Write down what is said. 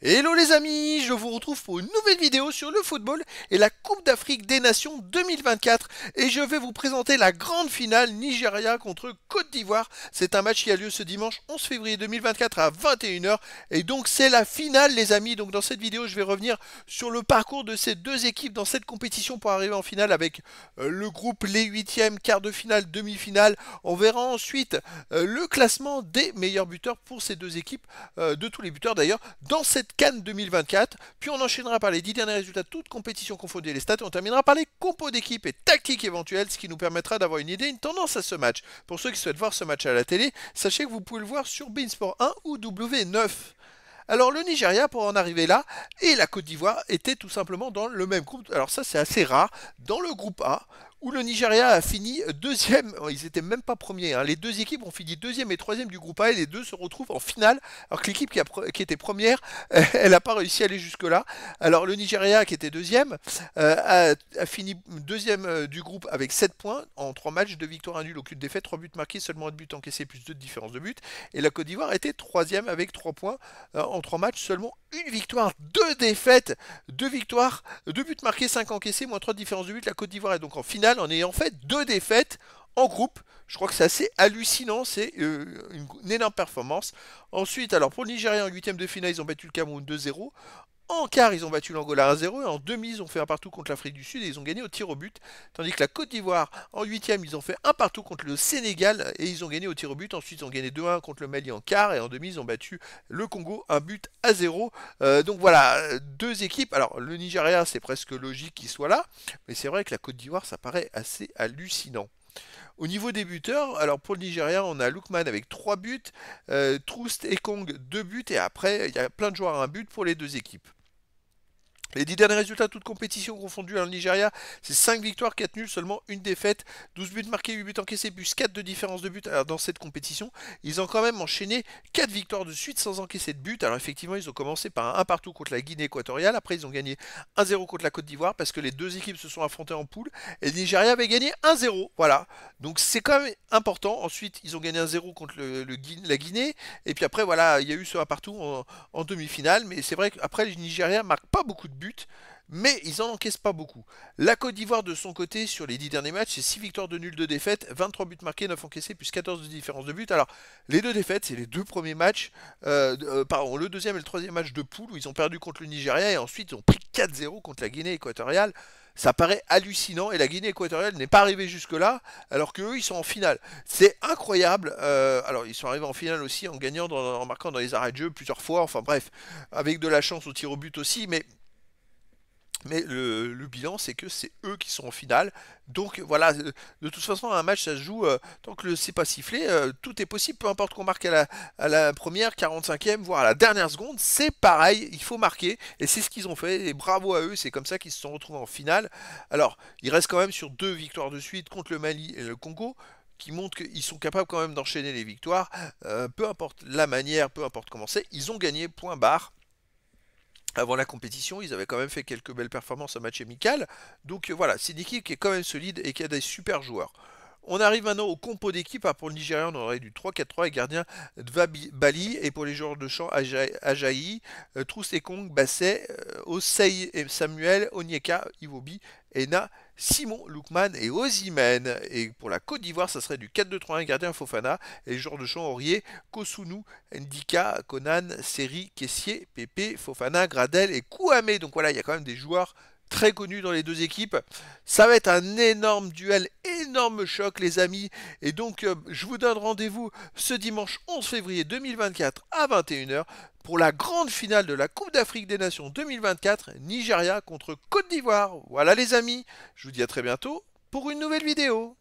Hello les amis, je vous retrouve pour une nouvelle vidéo sur le football et la Coupe d'Afrique des Nations 2024 et je vais vous présenter la grande finale Nigeria contre Côte d'Ivoire. C'est un match qui a lieu ce dimanche 11 février 2024 à 21h et donc c'est la finale les amis. Donc dans cette vidéo je vais revenir sur le parcours de ces deux équipes dans cette compétition pour arriver en finale avec euh, le groupe les huitièmes, quart de finale, demi-finale. On verra ensuite euh, le classement des meilleurs buteurs pour ces deux équipes, euh, de tous les buteurs d'ailleurs, dans cette Cannes 2024, puis on enchaînera par les 10 derniers résultats, toutes compétitions confondues et les stats, et on terminera par les compos d'équipe et tactiques éventuelles, ce qui nous permettra d'avoir une idée, une tendance à ce match. Pour ceux qui souhaitent voir ce match à la télé, sachez que vous pouvez le voir sur Beansport 1 ou W9. Alors le Nigeria, pour en arriver là, et la Côte d'Ivoire étaient tout simplement dans le même groupe. Alors ça c'est assez rare. Dans le groupe A, où le Nigeria a fini deuxième. Oh, ils n'étaient même pas premiers. Hein. Les deux équipes ont fini deuxième et troisième du groupe A et les deux se retrouvent en finale. Alors que l'équipe qui, était première, elle n'a pas réussi à aller jusque-là. Alors le Nigeria qui était deuxième euh, a, fini deuxième euh, du groupe avec 7 points en 3 matchs, 2 victoires, 1 nul, aucune défaite, 3 buts marqués, seulement 1 but encaissé plus 2 de différence de buts. Et la Côte d'Ivoire était troisième avec 3 points euh, en 3 matchs, seulement une victoire, deux défaites, deux victoires, deux buts marqués, cinq encaissés, moins trois différences de but. La Côte d'Ivoire est donc en finale en ayant fait deux défaites en groupe. Je crois que c'est assez hallucinant, c'est euh, une, énorme performance. Ensuite, alors pour le Nigeria en huitième de finale, ils ont battu le Cameroun 2-0. En quart, ils ont battu l'Angola à 0 et en demi, ils ont fait un partout contre l'Afrique du Sud et ils ont gagné au tir au but. Tandis que la Côte d'Ivoire, en huitième, ils ont fait un partout contre le Sénégal et ils ont gagné au tir au but. Ensuite, ils ont gagné 2-1 contre le Mali en quart et en demi, ils ont battu le Congo un but à 0. Euh, donc voilà, deux équipes. Alors le Nigeria, c'est presque logique qu'il soit là, mais c'est vrai que la Côte d'Ivoire, ça paraît assez hallucinant. Au niveau des buteurs, alors pour le Nigeria, on a Lukman avec 3 buts, euh, Troust et Kong 2 buts, et après, il y a plein de joueurs à un but pour les deux équipes. Les dix derniers résultats, de toutes compétitions confondues, le Nigeria, c'est 5 victoires, 4 nuls, seulement une défaite, 12 buts marqués, 8 buts encaissés, plus 4 de différence de but. Alors euh, dans cette compétition, ils ont quand même enchaîné 4 victoires de suite sans encaisser de but. Alors effectivement, ils ont commencé par un partout contre la Guinée équatoriale, après ils ont gagné 1-0 contre la Côte d'Ivoire parce que les deux équipes se sont affrontées en poule et le Nigeria avait gagné 1-0. Voilà, donc c'est quand même important. Ensuite, ils ont gagné un 0 contre la Guinée et puis après, voilà, il y a eu ce partout en, demi-finale, mais c'est vrai qu'après, le Nigeria marque pas beaucoup de buts buts, mais ils n'en encaissent pas beaucoup. La Côte d'Ivoire, de son côté, sur les dix derniers matchs, c'est 6 victoires de nul, 2 défaites, 23 buts marqués, 9 encaissés, plus 14 de différence de buts. Alors, les deux défaites, c'est les deux premiers matchs, euh, euh, pardon, le deuxième et le troisième match de poule, où ils ont perdu contre le Nigeria, et ensuite ils ont pris 4-0 contre la Guinée équatoriale. Ça paraît hallucinant, et la Guinée équatoriale n'est pas arrivée jusque-là, alors qu'eux, ils sont en finale. C'est incroyable. Euh, alors, ils sont arrivés en finale aussi en gagnant, en marquant dans les arrêts de jeu plusieurs fois, enfin bref, avec de la chance au tir au but aussi, mais mais le, bilan, c'est que c'est eux qui sont en finale. Donc voilà, euh, de toute façon, un match, ça se joue, euh, tant que c'est pas sifflé, euh, tout est possible, peu importe qu'on marque à la, première, 45e, voire à la dernière seconde, c'est pareil, il faut marquer. Et c'est ce qu'ils ont fait, et bravo à eux, c'est comme ça qu'ils se sont retrouvés en finale. Alors, ils restent quand même sur deux victoires de suite contre le Mali et le Congo qui montrent qu'ils sont capables quand même d'enchaîner les victoires, peu importe la manière, peu importe comment c'est, ils ont gagné, point barre avant la compétition, ils avaient quand même fait quelques belles performances en match amical. Donc euh, voilà, c'est une équipe qui est quand même solide et qui a des super joueurs. On arrive maintenant au compo d'équipe. Ah, pour le Nigeria, on aurait du 3-4-3 et gardien Bali. Et pour les joueurs de champ, Ajayi, euh, Trousse et Kong, Basset, euh, Osei et Samuel, Onyeka, Iwobi, Ena, Simon, Lukman et Ozimen. Et pour la Côte d'Ivoire, ça serait du 4-2-3-1 gardien Fofana. Et les joueurs de champ, Aurier, Kosunu, Ndika, Conan, Seri, Kessier, Pépé, Fofana, Gradel et Kouame. Donc voilà, il y a quand même des joueurs très connu dans les deux équipes. Ça va être un énorme duel, énorme choc les amis. Et donc euh, je vous donne rendez-vous ce dimanche 11 février 2024 à 21h pour la grande finale de la Coupe d'Afrique des Nations 2024, Nigeria contre Côte d'Ivoire. Voilà les amis, je vous dis à très bientôt pour une nouvelle vidéo.